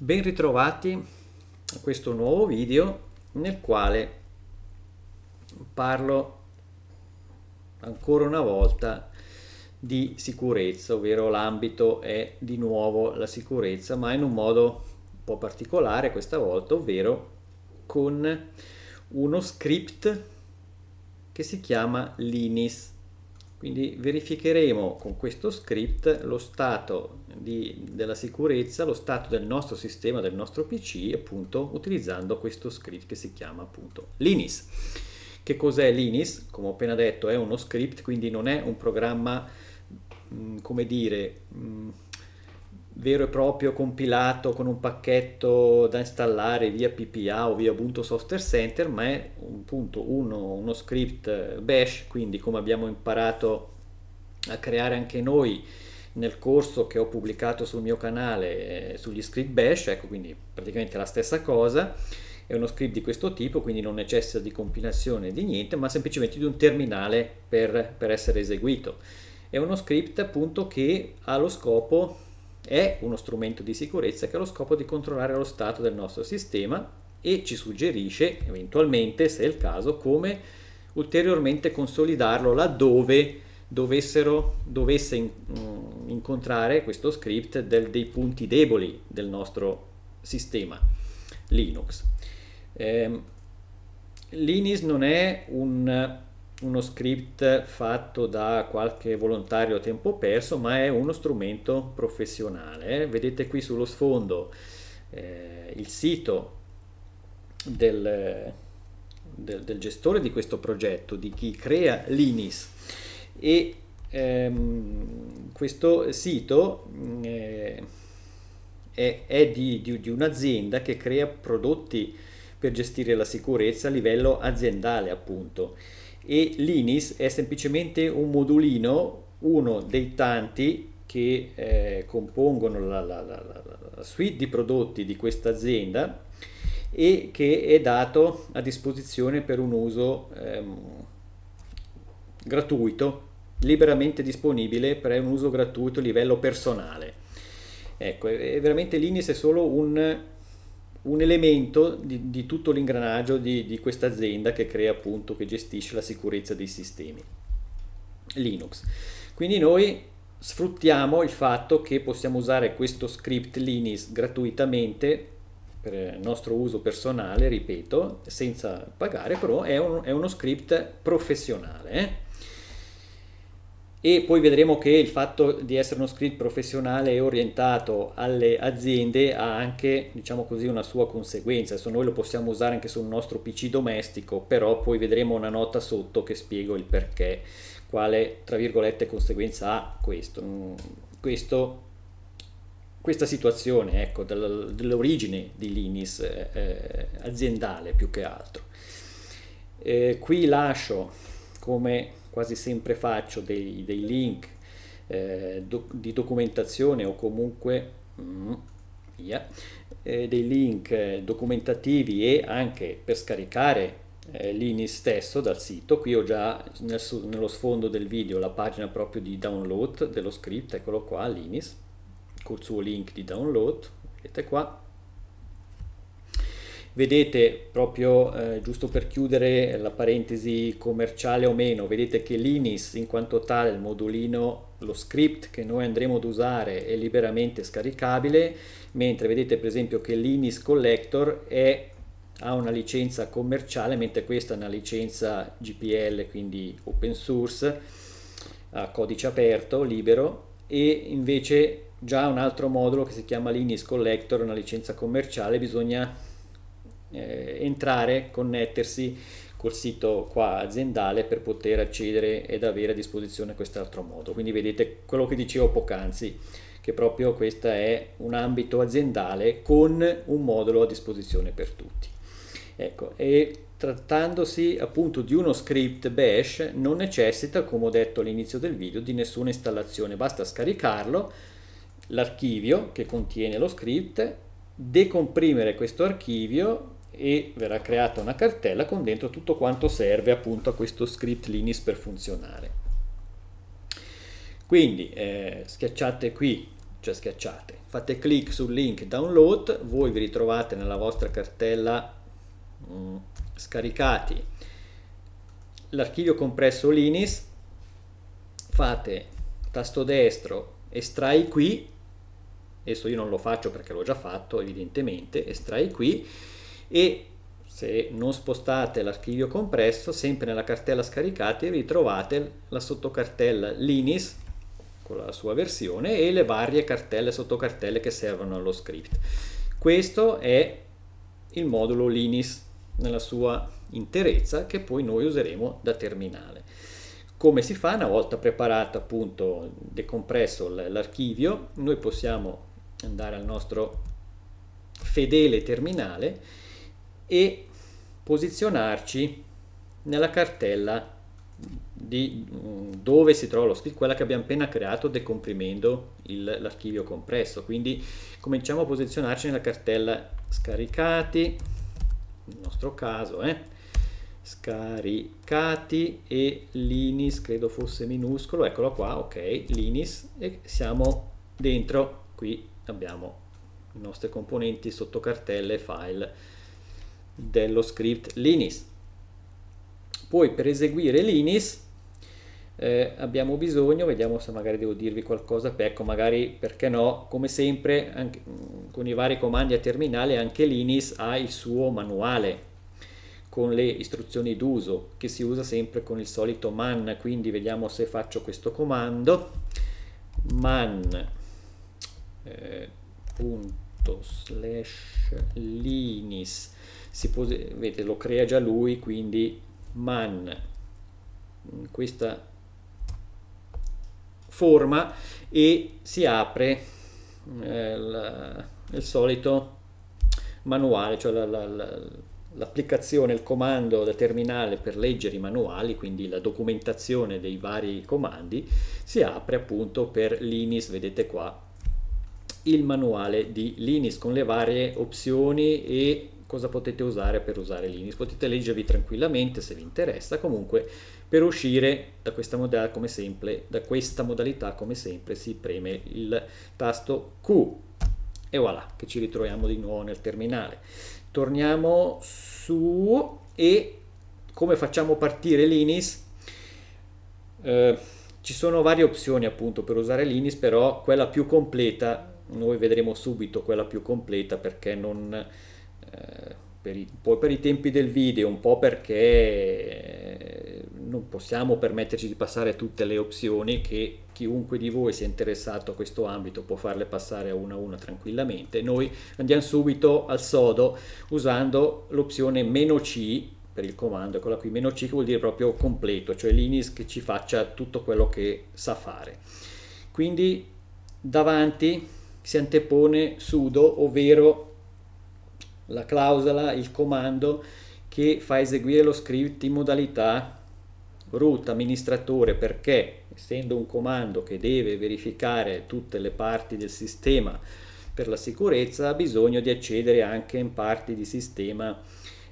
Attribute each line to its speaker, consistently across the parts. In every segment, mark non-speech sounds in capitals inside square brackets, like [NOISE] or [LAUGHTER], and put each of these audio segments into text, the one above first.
Speaker 1: Ben ritrovati a questo nuovo video nel quale parlo ancora una volta di sicurezza, ovvero l'ambito è di nuovo la sicurezza, ma in un modo un po' particolare questa volta, ovvero con uno script che si chiama Linis quindi verificheremo con questo script lo stato di, della sicurezza, lo stato del nostro sistema, del nostro PC, appunto utilizzando questo script che si chiama appunto Linis. Che cos'è Linis? Come ho appena detto è uno script, quindi non è un programma, mh, mm, come dire... Mh, mm, vero e proprio compilato con un pacchetto da installare via PPA o via Ubuntu Software Center, ma è un punto, uno, uno script eh, bash, quindi come abbiamo imparato a creare anche noi nel corso che ho pubblicato sul mio canale eh, sugli script bash, ecco quindi praticamente la stessa cosa, è uno script di questo tipo, quindi non necessita di compilazione di niente, ma semplicemente di un terminale per, per essere eseguito. È uno script appunto che ha lo scopo è uno strumento di sicurezza che ha lo scopo di controllare lo stato del nostro sistema e ci suggerisce, eventualmente, se è il caso, come ulteriormente consolidarlo laddove dovessero, dovesse in, mh, mm, incontrare questo script del, dei punti deboli del nostro sistema Linux. Eh, Linux non è un uno script fatto da qualche volontario a tempo perso, ma è uno strumento professionale. Vedete qui sullo sfondo eh, il sito del, del, del, gestore di questo progetto, di chi crea l'INIS. E ehm, questo sito eh, è, è, di, di, di un'azienda che crea prodotti per gestire la sicurezza a livello aziendale, appunto e l'INIS è semplicemente un modulino, uno dei tanti che eh, compongono la, la, la, la suite di prodotti di questa azienda e che è dato a disposizione per un uso ehm, gratuito, liberamente disponibile per un uso gratuito a livello personale. Ecco, è veramente l'INIS è solo un un elemento di, di tutto l'ingranaggio di, di questa azienda che crea appunto, che gestisce la sicurezza dei sistemi Linux. Quindi noi sfruttiamo il fatto che possiamo usare questo script Linux gratuitamente per il nostro uso personale, ripeto, senza pagare, però è, un, è uno script professionale. Eh? e poi vedremo che il fatto di essere uno script professionale e orientato alle aziende ha anche diciamo così una sua conseguenza adesso noi lo possiamo usare anche sul nostro pc domestico però poi vedremo una nota sotto che spiego il perché quale tra virgolette conseguenza ha questo, mm, questo questa situazione ecco, dell'origine di Linus eh, eh, aziendale più che altro eh, qui lascio come quasi sempre faccio dei, dei link eh, do, di documentazione o comunque mm, via, eh, dei link eh, documentativi e anche per scaricare eh, l'inis stesso dal sito. Qui ho già nel, nello sfondo del video la pagina proprio di download dello script, eccolo qua, l'INIS, col suo link di download, vedete qua vedete proprio eh, giusto per chiudere la parentesi commerciale o meno vedete che l'inis in quanto tale il modulino lo script che noi andremo ad usare è liberamente scaricabile mentre vedete per esempio che l'inis collector è, ha una licenza commerciale mentre questa è una licenza GPL quindi open source a codice aperto libero e invece già un altro modulo che si chiama l'inis collector una licenza commerciale bisogna eh, entrare, connettersi col sito qua aziendale per poter accedere ed avere a disposizione quest'altro modo. Quindi vedete quello che dicevo poc'anzi, che proprio questo è un ambito aziendale con un modulo a disposizione per tutti. Ecco, e trattandosi appunto di uno script bash non necessita, come ho detto all'inizio del video, di nessuna installazione, basta scaricarlo, l'archivio che contiene lo script, decomprimere questo archivio e verrà creata una cartella con dentro tutto quanto serve appunto a questo script Linux per funzionare. Quindi eh, schiacciate qui, cioè schiacciate, fate clic sul link download, voi vi ritrovate nella vostra cartella mh, mm, scaricati l'archivio compresso Linux, fate tasto destro estrai qui, adesso io non lo faccio perché l'ho già fatto evidentemente, estrai qui, e se non spostate l'archivio compresso, sempre nella cartella scaricati ritrovate la sottocartella Linis con la sua versione e le varie cartelle sottocartelle che servono allo script. Questo è il modulo Linis nella sua interezza che poi noi useremo da terminale. Come si fa? Una volta preparato appunto decompresso l'archivio, noi possiamo andare al nostro fedele terminale e posizionarci nella cartella di mm, dove si trova lo script, quella che abbiamo appena creato decomprimendo l'archivio compresso. Quindi cominciamo a posizionarci nella cartella scaricati, nel nostro caso, eh, scaricati e linis, credo fosse minuscolo, eccolo qua, ok, linis, e siamo dentro, qui abbiamo le nostre componenti sotto cartelle, file, dello script linis. Poi per eseguire linis eh, abbiamo bisogno, vediamo se magari devo dirvi qualcosa, ecco magari perché no, come sempre anche, mm, con i vari comandi a terminale anche linis ha il suo manuale con le istruzioni d'uso che si usa sempre con il solito man, quindi vediamo se faccio questo comando man eh, punto slash linis si pose, vedete, lo crea già lui, quindi man, mm, questa forma e si apre eh, il solito manuale, cioè l'applicazione, la, la, il comando da terminale per leggere i manuali, quindi la documentazione dei vari comandi, si apre appunto per l'INIS, vedete qua, il manuale di l'INIS con le varie opzioni e cosa potete usare per usare l'INIS. Potete leggervi tranquillamente se vi interessa, comunque per uscire da questa modalità come sempre, da questa modalità come sempre si preme il tasto Q e voilà che ci ritroviamo di nuovo nel terminale. Torniamo su e come facciamo partire l'INIS? Eh, ci sono varie opzioni appunto per usare l'INIS, però quella più completa, noi vedremo subito quella più completa perché non eh, per i, poi per i tempi del video, un po' perché eh, non possiamo permetterci di passare tutte le opzioni che chiunque di voi sia interessato a questo ambito può farle passare una a una tranquillamente. Noi andiamo subito al sodo usando l'opzione meno "-c", per il comando, eccola qui, meno "-c", che vuol dire proprio completo, cioè l'INIS che ci faccia tutto quello che sa fare. Quindi davanti si antepone sudo, ovvero la clausola, il comando che fa eseguire lo script in modalità root amministratore perché essendo un comando che deve verificare tutte le parti del sistema per la sicurezza ha bisogno di accedere anche in parti di sistema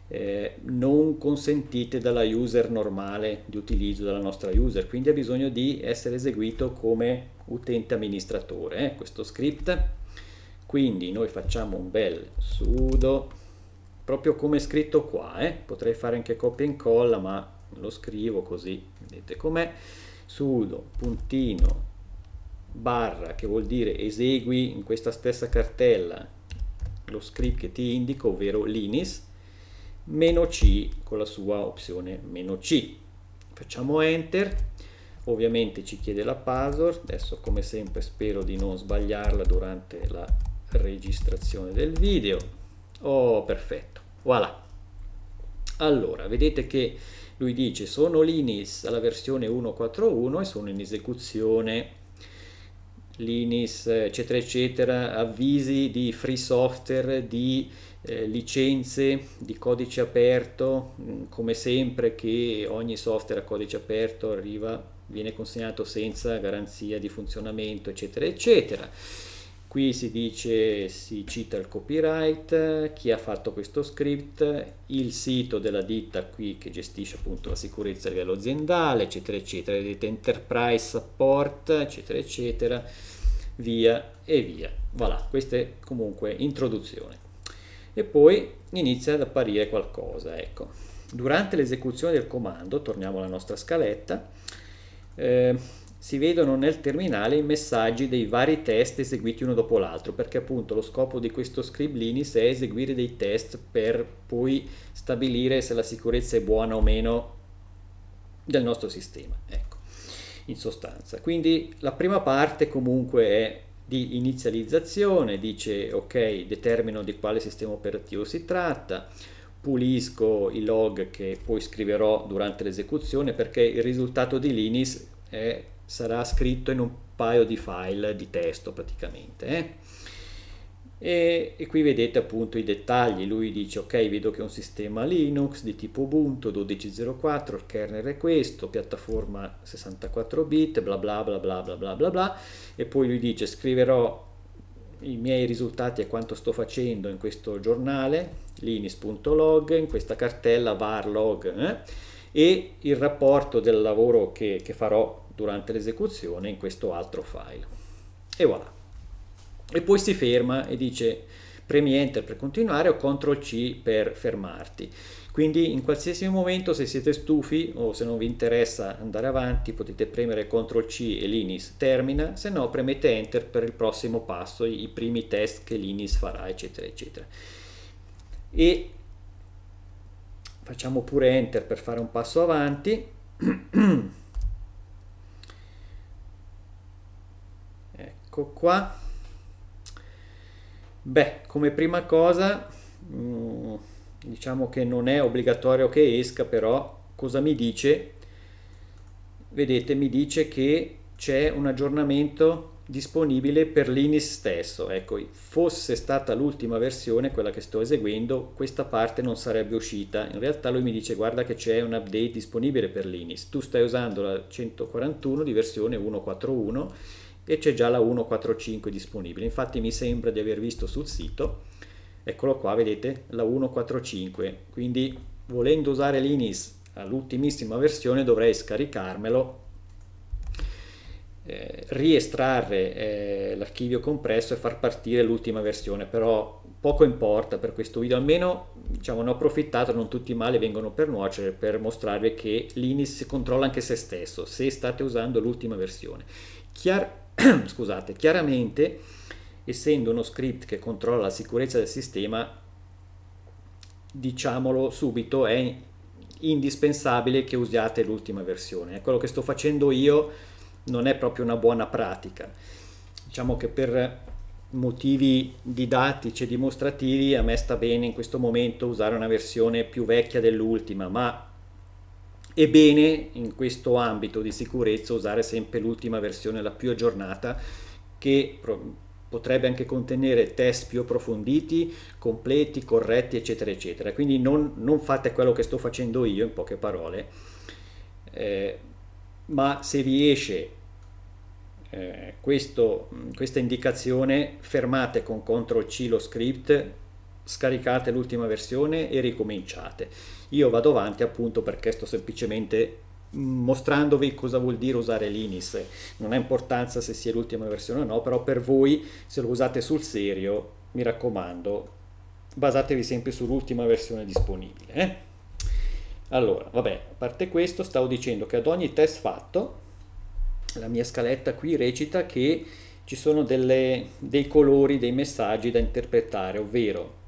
Speaker 1: eh, non consentite dalla user normale di utilizzo dalla nostra user quindi ha bisogno di essere eseguito come utente amministratore eh, questo script quindi noi facciamo un bel sudo proprio come scritto qua eh? potrei fare anche copia e incolla ma lo scrivo così vedete com'è sudo puntino barra che vuol dire esegui in questa stessa cartella lo script che ti indico ovvero linis meno c con la sua opzione meno c facciamo enter ovviamente ci chiede la password adesso come sempre spero di non sbagliarla durante la registrazione del video oh perfetto voilà allora vedete che lui dice sono Linux alla versione 1.4.1 e sono in esecuzione Linux, eccetera, eccetera, avvisi di free software, di eh, licenze, di codice aperto, mm, come sempre che ogni software a codice aperto arriva, viene consegnato senza garanzia di funzionamento, eccetera, eccetera qui si dice si cita il copyright chi ha fatto questo script il sito della ditta qui che gestisce appunto la sicurezza a livello aziendale eccetera eccetera vedete enterprise support eccetera eccetera via e via voilà questa è comunque introduzione e poi inizia ad apparire qualcosa ecco durante l'esecuzione del comando torniamo alla nostra scaletta eh, si vedono nel terminale i messaggi dei vari test eseguiti uno dopo l'altro, perché appunto lo scopo di questo Scriblinis è eseguire dei test per poi stabilire se la sicurezza è buona o meno del nostro sistema, ecco, in sostanza. Quindi la prima parte comunque è di inizializzazione, dice ok, determino di quale sistema operativo si tratta, pulisco i log che poi scriverò durante l'esecuzione perché il risultato di Linux è sarà scritto in un paio di file di testo praticamente. Eh? E, e, qui vedete appunto i dettagli, lui dice ok vedo che è un sistema Linux di tipo Ubuntu 12.04, il kernel è questo, piattaforma 64 bit, bla bla bla bla bla bla bla bla e poi lui dice scriverò i miei risultati e quanto sto facendo in questo giornale, linis.log, in questa cartella var log eh? e il rapporto del lavoro che, che farò durante l'esecuzione in questo altro file. E voilà. E poi si ferma e dice premi Enter per continuare o CTRL C per fermarti. Quindi in qualsiasi momento se siete stufi o se non vi interessa andare avanti potete premere CTRL C e l'INIS termina, se no premete Enter per il prossimo passo, i primi test che l'INIS farà eccetera eccetera. E facciamo pure Enter per fare un passo avanti. [CLEARS THROAT] ecco qua beh come prima cosa mm, diciamo che non è obbligatorio che esca però cosa mi dice vedete mi dice che c'è un aggiornamento disponibile per l'inis stesso. Ecco, fosse stata l'ultima versione, quella che sto eseguendo, questa parte non sarebbe uscita. In realtà lui mi dice guarda che c'è un update disponibile per l'inis Tu stai usando la 141 di versione 141 e c'è già la 145 disponibile. Infatti mi sembra di aver visto sul sito, eccolo qua, vedete, la 145. Quindi volendo usare l'INIS all'ultimissima versione dovrei scaricarmelo, eh, riestrarre eh, l'archivio compresso e far partire l'ultima versione, però poco importa per questo video, almeno diciamo, ne ho approfittato, non tutti i mali vengono per nuocere, per mostrarvi che l'INIS controlla anche se stesso, se state usando l'ultima versione. Chiar [CLEARS THROAT] scusate, chiaramente essendo uno script che controlla la sicurezza del sistema, diciamolo subito, è indispensabile che usiate l'ultima versione. Quello che sto facendo io non è proprio una buona pratica. Diciamo che per motivi didattici e dimostrativi a me sta bene in questo momento usare una versione più vecchia dell'ultima, ma è bene in questo ambito di sicurezza usare sempre l'ultima versione, la più aggiornata, che potrebbe anche contenere test più approfonditi, completi, corretti, eccetera, eccetera. Quindi non, non fate quello che sto facendo io, in poche parole, eh, ma se vi esce eh, questo, questa indicazione, fermate con CTRL-C lo script scaricate l'ultima versione e ricominciate. Io vado avanti appunto perché sto semplicemente mostrandovi cosa vuol dire usare l'inis. Non ha importanza se sia l'ultima versione o no, però per voi se lo usate sul serio, mi raccomando, basatevi sempre sull'ultima versione disponibile. Eh? Allora, vabbè, a parte questo, stavo dicendo che ad ogni test fatto, la mia scaletta qui recita che ci sono delle, dei colori, dei messaggi da interpretare, ovvero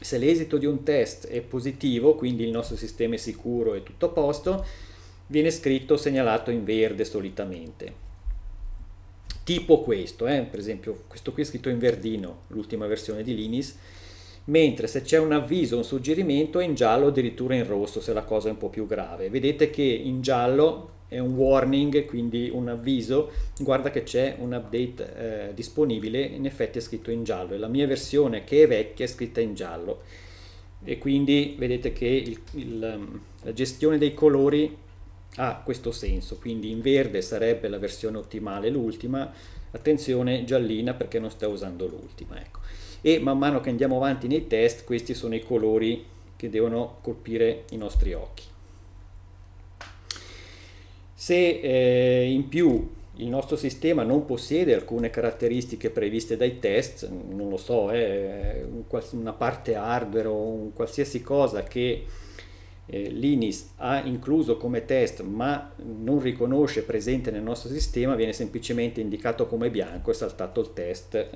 Speaker 1: se l'esito di un test è positivo, quindi il nostro sistema è sicuro e tutto a posto, viene scritto segnalato in verde solitamente. Tipo questo, eh? per esempio questo qui è scritto in verdino, l'ultima versione di Linis, mentre se c'è un avviso, un suggerimento è in giallo, addirittura in rosso se la cosa è un po' più grave. Vedete che in giallo è un warning, quindi un avviso, guarda che c'è un update eh, disponibile, in effetti è scritto in giallo e la mia versione che è vecchia è scritta in giallo e quindi vedete che il, il, ehm, la gestione dei colori ha questo senso, quindi in verde sarebbe la versione ottimale, l'ultima, attenzione giallina perché non sto usando l'ultima, ecco. E man mano che andiamo avanti nei test questi sono i colori che devono colpire i nostri occhi. Se eh, in più il nostro sistema non possiede alcune caratteristiche previste dai test, non lo so, è eh, una parte hardware o un qualsiasi cosa che eh, l'INIS ha incluso come test ma non riconosce presente nel nostro sistema, viene semplicemente indicato come bianco e saltato il test,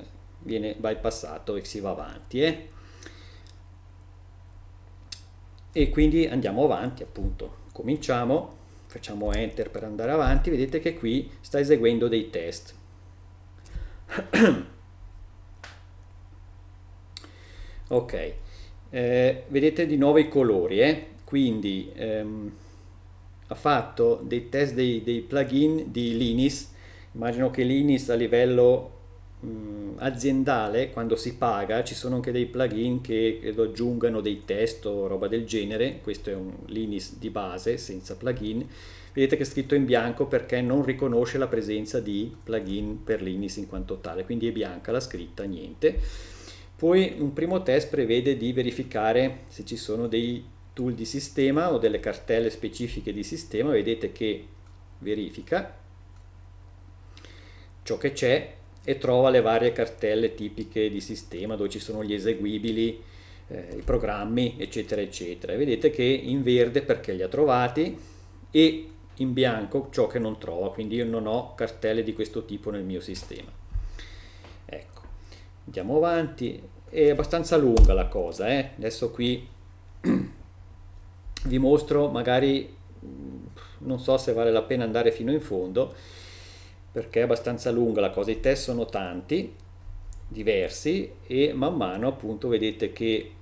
Speaker 1: viene bypassato e si va avanti. Eh? E quindi andiamo avanti appunto, cominciamo facciamo enter per andare avanti, vedete che qui sta eseguendo dei test. [CLEARS THROAT] ok, eh, vedete di nuovo i colori, eh? quindi ehm, ha fatto dei test dei, dei plugin di Linus, immagino che Linus a livello mh, mm, aziendale, quando si paga, ci sono anche dei plugin che credo aggiungano dei test o roba del genere, questo è un Linux di base senza plugin, vedete che è scritto in bianco perché non riconosce la presenza di plugin per Linux in quanto tale, quindi è bianca la scritta, niente. Poi un primo test prevede di verificare se ci sono dei tool di sistema o delle cartelle specifiche di sistema, vedete che verifica ciò che c'è e trova le varie cartelle tipiche di sistema dove ci sono gli eseguibili, eh, i programmi, eccetera, eccetera. vedete che in verde perché li ha trovati e in bianco ciò che non trova, quindi io non ho cartelle di questo tipo nel mio sistema. Ecco, andiamo avanti, è abbastanza lunga la cosa, eh? adesso qui [CLEARS THROAT] vi mostro magari mm, non so se vale la pena andare fino in fondo perché è abbastanza lunga la cosa, i test sono tanti, diversi e man mano appunto vedete che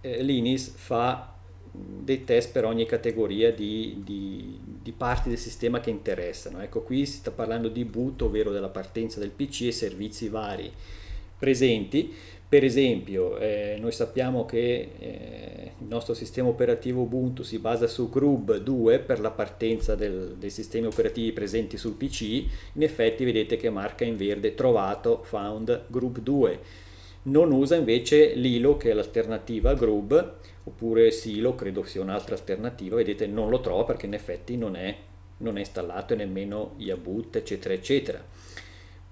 Speaker 1: eh, l'INIS fa dei test per ogni categoria di, di, di parti del sistema che interessano. Ecco qui si sta parlando di boot, ovvero della partenza del PC e servizi vari presenti, per esempio, eh, noi sappiamo che eh, il nostro sistema operativo Ubuntu si basa su Grub 2 per la partenza del, dei sistemi operativi presenti sul PC. In effetti vedete che marca in verde trovato, found, Grub 2. Non usa invece Lilo che è l'alternativa a Grub, oppure Silo, credo sia un'altra alternativa. Vedete non lo trova perché in effetti non è, non è installato e nemmeno Yaboot, eccetera, eccetera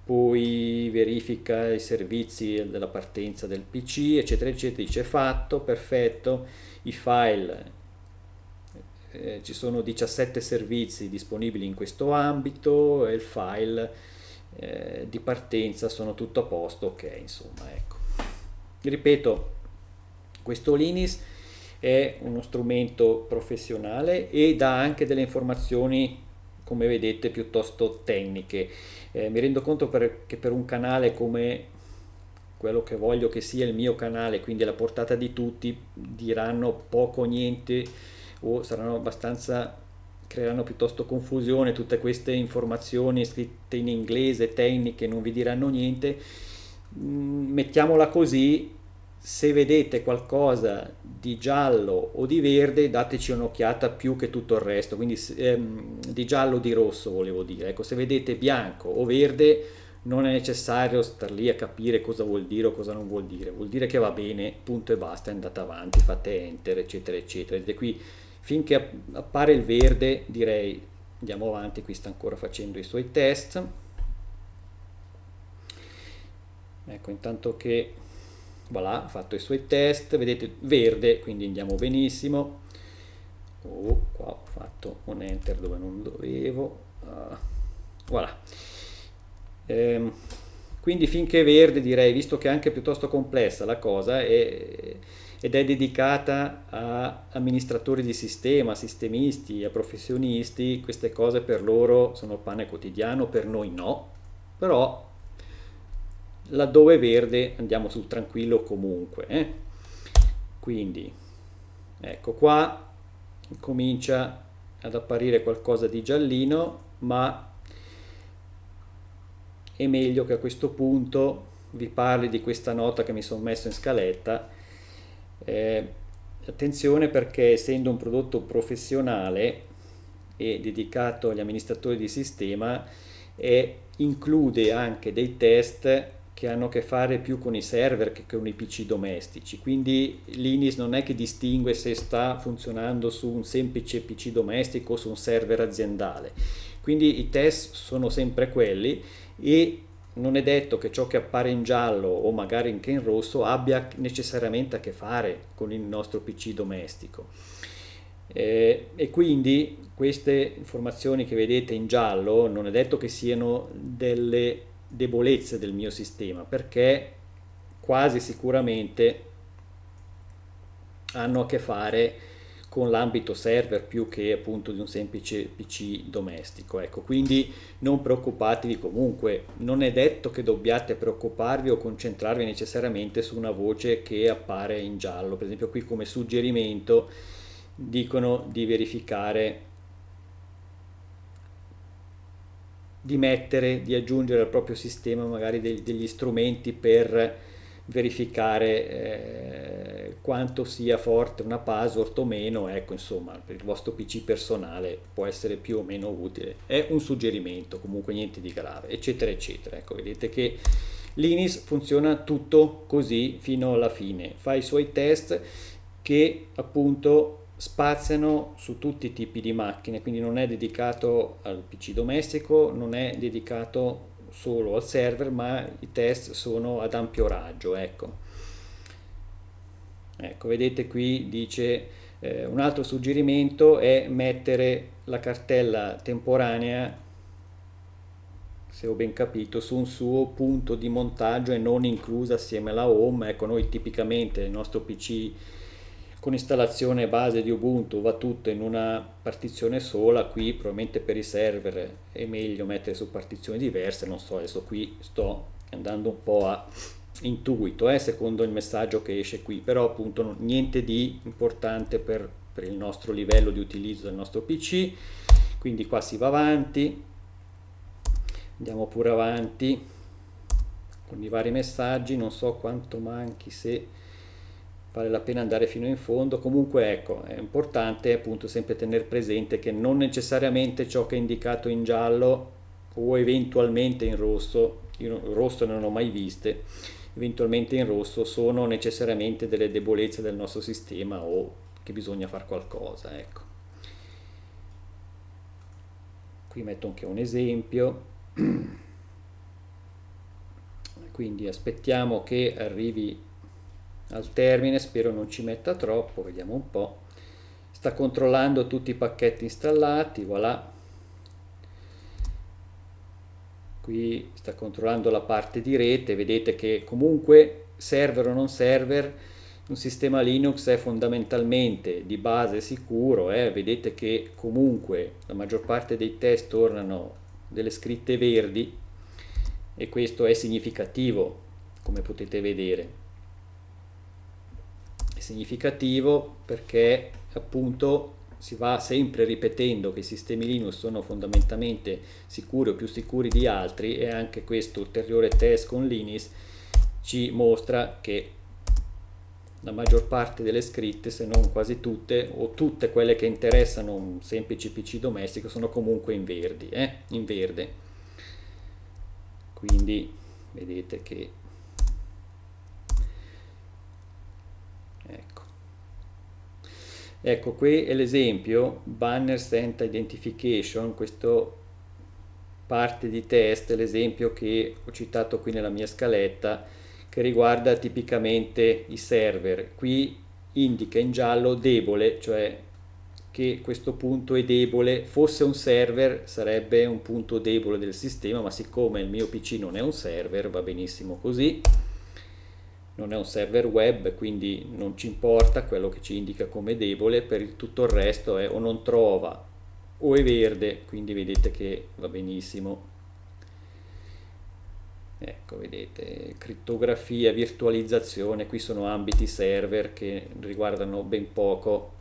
Speaker 1: poi verifica i servizi della partenza del PC, eccetera, eccetera, dice fatto, perfetto, i file, eh, ci sono 17 servizi disponibili in questo ambito e il file eh, di partenza sono tutto a posto, ok, insomma, ecco. Ripeto, questo Linux è uno strumento professionale e dà anche delle informazioni come vedete piuttosto tecniche. Eh, mi rendo conto per, che per un canale come quello che voglio che sia il mio canale, quindi la portata di tutti, diranno poco o niente o saranno abbastanza creeranno piuttosto confusione tutte queste informazioni scritte in inglese, tecniche, non vi diranno niente. Mm, mettiamola così, se vedete qualcosa di giallo o di verde dateci un'occhiata più che tutto il resto quindi ehm, di giallo o di rosso volevo dire ecco se vedete bianco o verde non è necessario star lì a capire cosa vuol dire o cosa non vuol dire vuol dire che va bene punto e basta andate avanti fate enter eccetera eccetera vedete qui finché appare il verde direi andiamo avanti qui sta ancora facendo i suoi test ecco intanto che voilà, ha fatto i suoi test, vedete verde, quindi andiamo benissimo. Oh, qua ho fatto un enter dove non dovevo. Uh, voilà. Ehm, quindi finché è verde direi, visto che è anche piuttosto complessa la cosa è, ed è dedicata a amministratori di sistema, a sistemisti, a professionisti, queste cose per loro sono pane quotidiano, per noi no, però laddove è verde andiamo sul tranquillo comunque eh? quindi ecco qua comincia ad apparire qualcosa di giallino ma è meglio che a questo punto vi parli di questa nota che mi sono messo in scaletta eh, attenzione perché essendo un prodotto professionale e dedicato agli amministratori di sistema è, include anche dei test che hanno a che fare più con i server che con i PC domestici. Quindi Linux non è che distingue se sta funzionando su un semplice PC domestico o su un server aziendale. Quindi i test sono sempre quelli e non è detto che ciò che appare in giallo o magari anche in rosso abbia necessariamente a che fare con il nostro PC domestico. Eh, e quindi queste informazioni che vedete in giallo non è detto che siano delle debolezze del mio sistema perché quasi sicuramente hanno a che fare con l'ambito server più che appunto di un semplice PC domestico. Ecco, quindi non preoccupatevi comunque, non è detto che dobbiate preoccuparvi o concentrarvi necessariamente su una voce che appare in giallo. Per esempio qui come suggerimento dicono di verificare di mettere, di aggiungere al proprio sistema magari de- degli strumenti per verificare eh, quanto sia forte una password o meno, ecco insomma per il vostro PC personale può essere più o meno utile, è un suggerimento comunque niente di grave eccetera eccetera, ecco vedete che l'INIS funziona tutto così fino alla fine, fa i suoi test che appunto spaziano su tutti i tipi di macchine, quindi non è dedicato al PC domestico, non è dedicato solo al server, ma i test sono ad ampio raggio, ecco. Ecco, vedete qui dice eh, un altro suggerimento è mettere la cartella temporanea se ho ben capito, su un suo punto di montaggio e non inclusa assieme alla home. Ecco, noi tipicamente il nostro PC con installazione base di Ubuntu va tutto in una partizione sola, qui probabilmente per i server è meglio mettere su partizioni diverse, non so, adesso qui sto andando un po' a intuito, eh, secondo il messaggio che esce qui, però appunto niente di importante per, per il nostro livello di utilizzo del nostro PC, quindi qua si va avanti, andiamo pure avanti con i vari messaggi, non so quanto manchi se vale la pena andare fino in fondo. Comunque ecco, è importante appunto sempre tenere presente che non necessariamente ciò che è indicato in giallo o eventualmente in rosso, io rosso non ho mai viste, eventualmente in rosso sono necessariamente delle debolezze del nostro sistema o che bisogna fare qualcosa, ecco. Qui metto anche un esempio. [CLEARS THROAT] Quindi aspettiamo che arrivi al termine, spero non ci metta troppo, vediamo un po'. Sta controllando tutti i pacchetti installati, voilà. Qui sta controllando la parte di rete, vedete che comunque server o non server, un sistema Linux è fondamentalmente di base sicuro, eh? vedete che comunque la maggior parte dei test tornano delle scritte verdi e questo è significativo come potete vedere significativo perché appunto si va sempre ripetendo che i sistemi Linux sono fondamentalmente sicuri o più sicuri di altri e anche questo ulteriore test con Linux ci mostra che la maggior parte delle scritte, se non quasi tutte, o tutte quelle che interessano un semplice PC domestico, sono comunque in, verdi, eh? in verde. Quindi vedete che Ecco, qui è l'esempio, banner sent identification, questo parte di test, l'esempio che ho citato qui nella mia scaletta, che riguarda tipicamente i server. Qui indica in giallo debole, cioè che questo punto è debole, fosse un server sarebbe un punto debole del sistema, ma siccome il mio PC non è un server va benissimo così non è un server web, quindi non ci importa quello che ci indica come debole, per il, tutto il resto è o non trova o è verde, quindi vedete che va benissimo. Ecco, vedete, crittografia, virtualizzazione, qui sono ambiti server che riguardano ben poco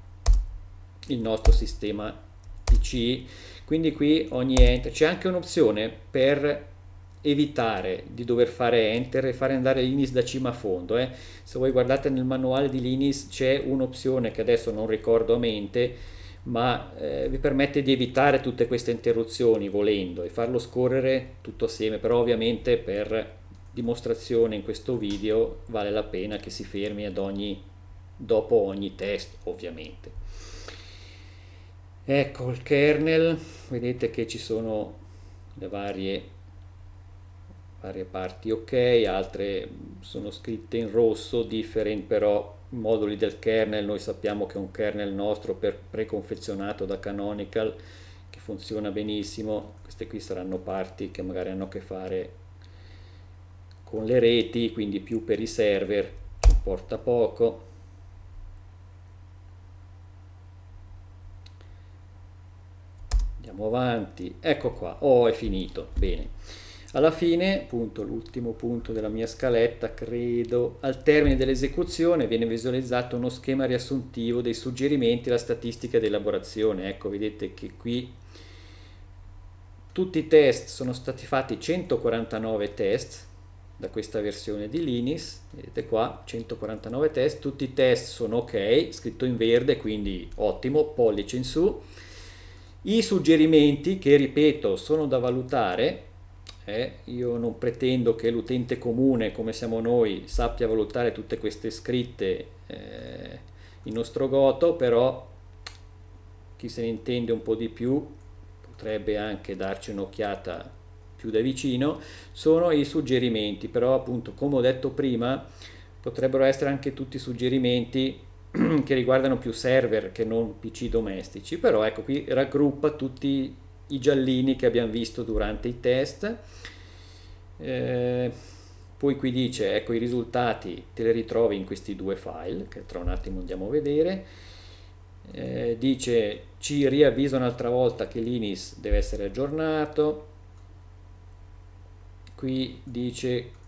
Speaker 1: il nostro sistema PC, quindi qui ogni enter, c'è anche un'opzione per evitare di dover fare enter e fare andare l'INIS da cima a fondo. Eh. Se voi guardate nel manuale di l'INIS c'è un'opzione che adesso non ricordo a mente, ma eh, vi permette di evitare tutte queste interruzioni volendo e farlo scorrere tutto assieme, però ovviamente per dimostrazione in questo video vale la pena che si fermi ad ogni, dopo ogni test ovviamente. Ecco il kernel, vedete che ci sono le varie varie parti ok, altre mm, sono scritte in rosso, different però moduli del kernel, noi sappiamo che è un kernel nostro preconfezionato da Canonical che funziona benissimo, queste qui saranno parti che magari hanno a che fare con le reti, quindi più per i server, importa poco. Andiamo avanti, ecco qua, oh è finito, bene. Alla fine, appunto, l'ultimo punto della mia scaletta, credo, al termine dell'esecuzione viene visualizzato uno schema riassuntivo dei suggerimenti e la statistica di elaborazione. Ecco, vedete che qui tutti i test sono stati fatti 149 test da questa versione di Linux, vedete qua 149 test, tutti i test sono ok, scritto in verde, quindi ottimo, pollice in su. I suggerimenti che ripeto sono da valutare eh, io non pretendo che l'utente comune, come siamo noi, sappia valutare tutte queste scritte eh, in nostro goto, però chi se ne intende un po' di più potrebbe anche darci un'occhiata più da vicino, sono i suggerimenti, però appunto come ho detto prima potrebbero essere anche tutti suggerimenti [CLEARS THROAT] che riguardano più server che non PC domestici, però ecco qui raggruppa tutti i giallini che abbiamo visto durante i test. Eh, poi qui dice, ecco i risultati, te li ritrovi in questi due file, che tra un attimo andiamo a vedere. Eh, dice, ci riavvisa un'altra volta che l'INIS deve essere aggiornato. Qui dice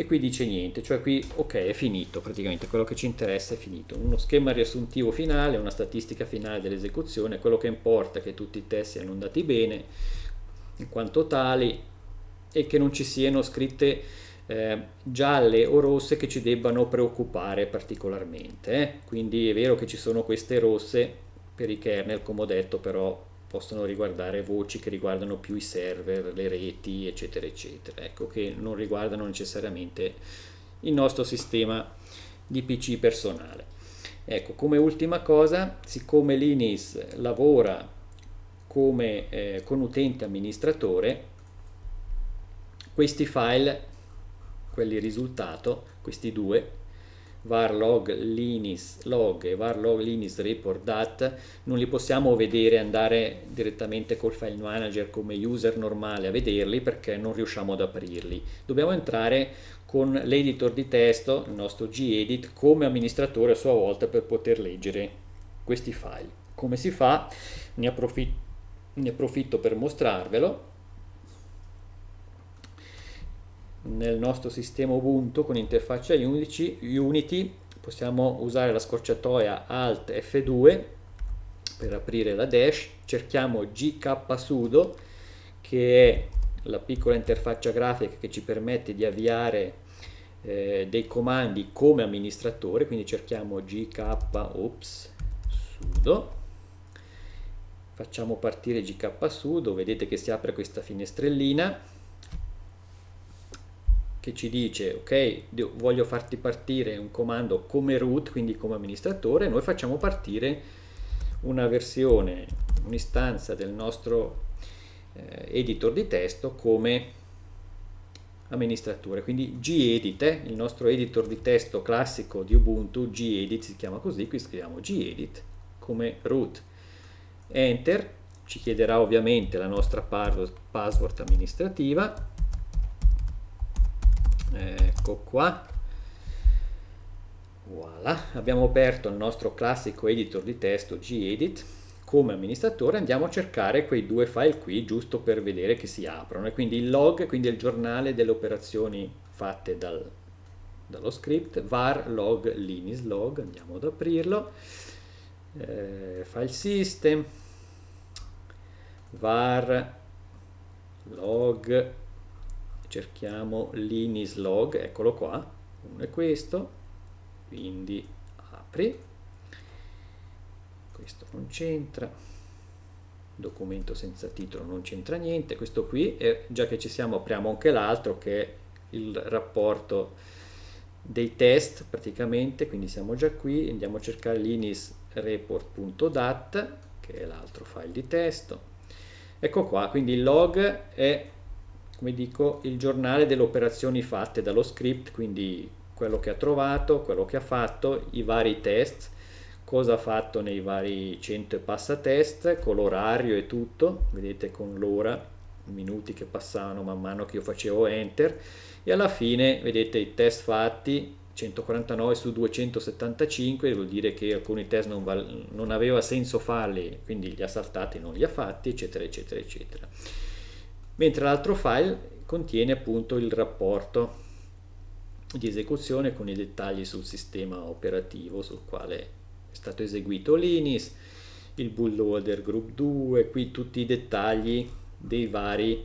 Speaker 1: e qui dice niente, cioè qui ok è finito praticamente, quello che ci interessa è finito, uno schema riassuntivo finale, una statistica finale dell'esecuzione, quello che importa è che tutti i test siano andati bene in quanto tali e che non ci siano scritte eh, gialle o rosse che ci debbano preoccupare particolarmente, eh? quindi è vero che ci sono queste rosse per i kernel come ho detto però possono riguardare voci che riguardano più i server, le reti, eccetera, eccetera, ecco, che non riguardano necessariamente il nostro sistema di PC personale. Ecco, come ultima cosa, siccome l'Inis lavora come, eh, con utente amministratore, questi file, quelli risultato, questi due, var log linis log e var log linis report dat non li possiamo vedere andare direttamente col file manager come user normale a vederli perché non riusciamo ad aprirli dobbiamo entrare con l'editor di testo il nostro gedit come amministratore a sua volta per poter leggere questi file come si fa ne approfitto, ne approfitto per mostrarvelo nel nostro sistema Ubuntu con interfaccia Unity, Unity possiamo usare la scorciatoia Alt F2 per aprire la dash, cerchiamo gksudo che è la piccola interfaccia grafica che ci permette di avviare eh, dei comandi come amministratore, quindi cerchiamo gk ops, sudo facciamo partire gk sudo, vedete che si apre questa finestrellina che ci dice ok voglio farti partire un comando come root quindi come amministratore noi facciamo partire una versione un'istanza del nostro eh, editor di testo come amministratore quindi gedit eh, il nostro editor di testo classico di ubuntu gedit si chiama così qui scriviamo gedit come root enter ci chiederà ovviamente la nostra password amministrativa ecco qua voilà abbiamo aperto il nostro classico editor di testo gedit come amministratore andiamo a cercare quei due file qui giusto per vedere che si aprono e quindi il log quindi il giornale delle operazioni fatte dal, dallo script var log linis log andiamo ad aprirlo eh, file system var log cerchiamo l'inislog, eccolo qua, uno è questo, quindi apri, questo non c'entra, documento senza titolo non c'entra niente, questo qui, e già che ci siamo apriamo anche l'altro che è il rapporto dei test praticamente, quindi siamo già qui, andiamo a cercare linisreport.dat che è l'altro file di testo. Ecco qua, quindi il log è come dico, il giornale delle operazioni fatte dallo script, quindi quello che ha trovato, quello che ha fatto, i vari test, cosa ha fatto nei vari 100 e passa test, con l'orario e tutto, vedete con l'ora, minuti che passavano man mano che io facevo enter e alla fine vedete i test fatti 149 su 275 vuol dire che alcuni test non, val- non aveva senso farli quindi li ha saltati non li ha fatti eccetera eccetera eccetera mentre l'altro file contiene appunto il rapporto di esecuzione con i dettagli sul sistema operativo sul quale è stato eseguito l'inis il bootloader group 2, qui tutti i dettagli dei vari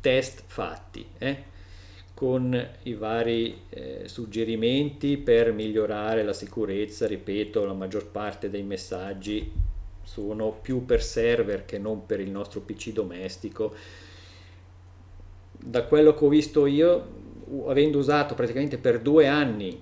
Speaker 1: test fatti eh? con i vari eh, suggerimenti per migliorare la sicurezza, ripeto, la maggior parte dei messaggi sono più per server che non per il nostro PC domestico. Da quello che ho visto io, avendo usato praticamente per due anni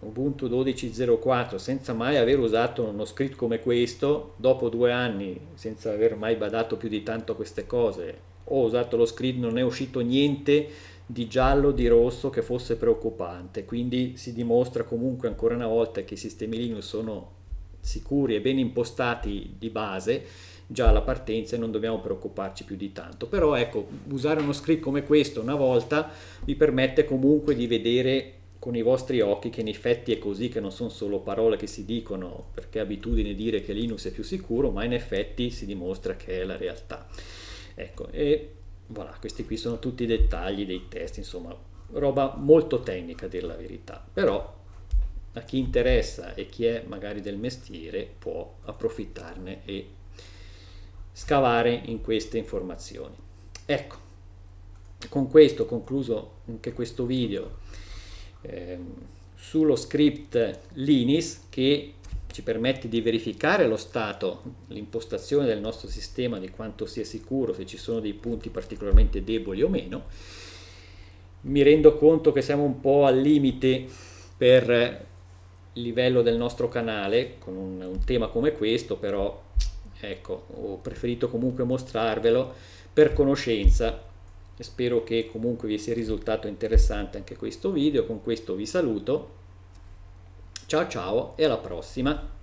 Speaker 1: Ubuntu 12.04 senza mai aver usato uno script come questo, dopo due anni senza aver mai badato più di tanto a queste cose, ho usato lo script, non è uscito niente di giallo, di rosso che fosse preoccupante, quindi si dimostra comunque ancora una volta che i sistemi Linux sono sicuri e ben impostati di base già alla partenza e non dobbiamo preoccuparci più di tanto. Però ecco, usare uno script come questo una volta vi permette comunque di vedere con i vostri occhi che in effetti è così, che non sono solo parole che si dicono perché è abitudine dire che Linux è più sicuro, ma in effetti si dimostra che è la realtà. Ecco, e voilà, questi qui sono tutti i dettagli dei test, insomma, roba molto tecnica a dire la verità, però a chi interessa e chi è magari del mestiere può approfittarne e scavare in queste informazioni. Ecco, con questo concluso anche questo video eh, sullo script Linis che ci permette di verificare lo stato, l'impostazione del nostro sistema, di quanto sia sicuro, se ci sono dei punti particolarmente deboli o meno. Mi rendo conto che siamo un po' al limite per livello del nostro canale, con un, un tema come questo, però ecco, ho preferito comunque mostrarvelo per conoscenza. e Spero che comunque vi sia risultato interessante anche questo video, con questo vi saluto. Ciao ciao e alla prossima!